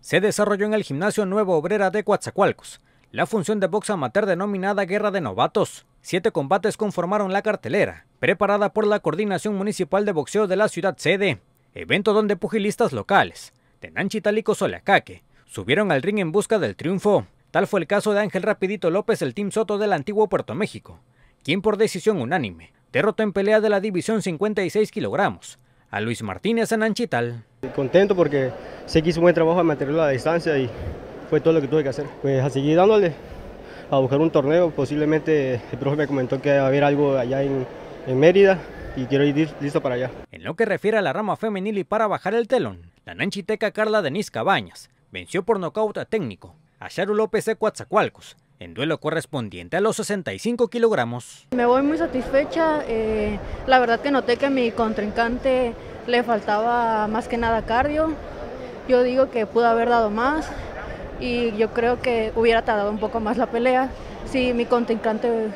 se desarrolló en el gimnasio Nuevo Obrera de Coatzacoalcos. La función de box amateur denominada Guerra de Novatos. Siete combates conformaron la cartelera, preparada por la Coordinación Municipal de Boxeo de la ciudad sede, evento donde pugilistas locales, Tenanchi Talico Solacaque, subieron al ring en busca del triunfo. Tal fue el caso de Ángel Rapidito López, el Team Soto del antiguo Puerto México, quien por decisión unánime derrotó en pelea de la división 56 kilogramos a Luis Martínez en Anchital. Contento porque sé que hice un buen trabajo de mantener la distancia y fue todo lo que tuve que hacer. Pues a seguir dándole, a buscar un torneo, posiblemente el profe me comentó que va a haber algo allá en, Mérida y quiero ir listo para allá. En lo que refiere a la rama femenil y para bajar el telón, la nanchiteca Carla Denise Cabañas venció por nocaut técnico a Charo López Coatzacoalcos en duelo correspondiente a los 65 kilogramos. Me voy muy satisfecha, eh, la verdad que noté que a mi contrincante le faltaba más que nada cardio, yo digo que pudo haber dado más y yo creo que hubiera tardado un poco más la pelea si mi contrincante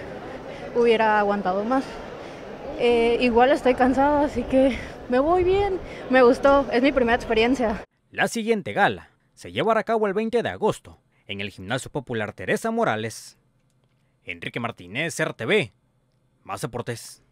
hubiera aguantado más. Eh, igual estoy cansada, así que me voy bien, me gustó, es mi primera experiencia. La siguiente gala se llevará a cabo el 20 de agosto en el Gimnasio Popular Teresa Morales. Enrique Martínez, RTV. Más deportes.